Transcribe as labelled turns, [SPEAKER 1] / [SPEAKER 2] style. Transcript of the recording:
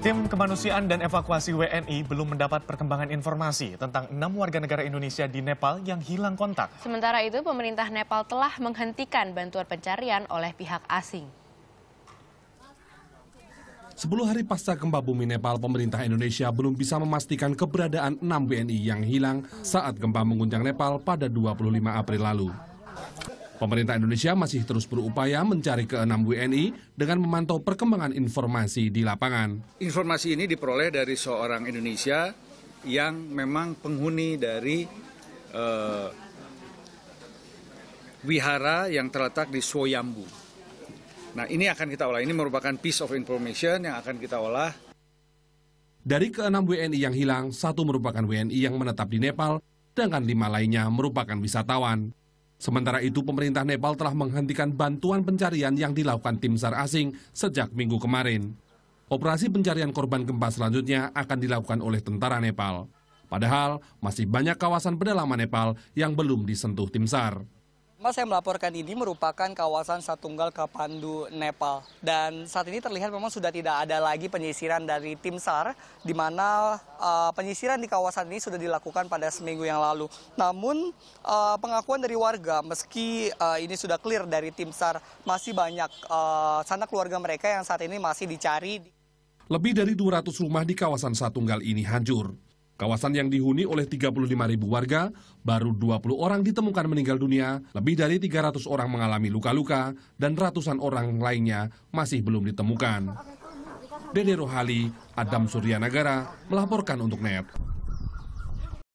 [SPEAKER 1] Tim Kemanusiaan dan Evakuasi WNI belum mendapat perkembangan informasi tentang enam warga negara Indonesia di Nepal yang hilang kontak.
[SPEAKER 2] Sementara itu, pemerintah Nepal telah menghentikan bantuan pencarian oleh pihak asing.
[SPEAKER 1] Sepuluh hari pasca gempa bumi Nepal, pemerintah Indonesia belum bisa memastikan keberadaan enam WNI yang hilang saat gempa mengguncang Nepal pada 25 April lalu. Pemerintah Indonesia masih terus berupaya mencari keenam WNI dengan memantau perkembangan informasi di lapangan.
[SPEAKER 3] Informasi ini diperoleh dari seorang Indonesia yang memang penghuni dari uh, wihara yang terletak di Soyambu. Nah ini akan kita olah, ini merupakan piece of information yang akan kita olah.
[SPEAKER 1] Dari keenam WNI yang hilang, satu merupakan WNI yang menetap di Nepal, sedangkan lima lainnya merupakan wisatawan. Sementara itu, pemerintah Nepal telah menghentikan bantuan pencarian yang dilakukan tim SAR asing sejak minggu kemarin. Operasi pencarian korban gempa selanjutnya akan dilakukan oleh tentara Nepal. Padahal, masih banyak kawasan pedalaman Nepal yang belum disentuh tim SAR.
[SPEAKER 2] Mas saya melaporkan ini merupakan kawasan Satunggal Kapandu, Nepal. Dan saat ini terlihat memang sudah tidak ada lagi penyisiran dari tim SAR, di mana uh, penyisiran di kawasan ini sudah dilakukan pada seminggu yang lalu. Namun uh, pengakuan dari warga, meski uh, ini sudah clear dari tim SAR, masih banyak uh, sanak keluarga mereka yang saat ini masih dicari.
[SPEAKER 1] Lebih dari 200 rumah di kawasan Satunggal ini hancur. Kawasan yang dihuni oleh 35 ribu warga, baru 20 orang ditemukan meninggal dunia, lebih dari 300 orang mengalami luka-luka, dan ratusan orang lainnya masih belum ditemukan. Dede Rohali, Adam Suryanagara, melaporkan untuk NET.